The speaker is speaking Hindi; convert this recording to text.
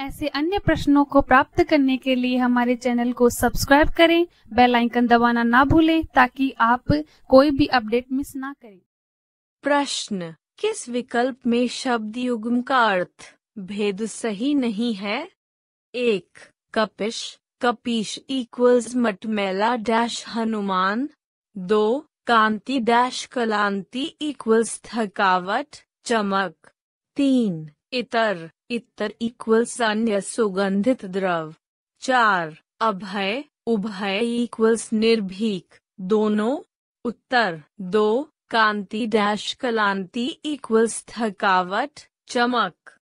ऐसे अन्य प्रश्नों को प्राप्त करने के लिए हमारे चैनल को सब्सक्राइब करें बेल आइकन दबाना ना भूलें ताकि आप कोई भी अपडेट मिस ना करें प्रश्न किस विकल्प में शब्द युग्म का अर्थ भेद सही नहीं है एक कपिश कपीश इक्वल्स मटमेला डैश हनुमान दो कांति डैश कलांति इक्वल्स थकावट चमक तीन इतर इतर इक्वल्स अन्य सुगंधित द्रव चार अभय उभय इक्वल्स निर्भीक दोनों उत्तर दो कांति डैश कलांति इक्वल्स थकावट चमक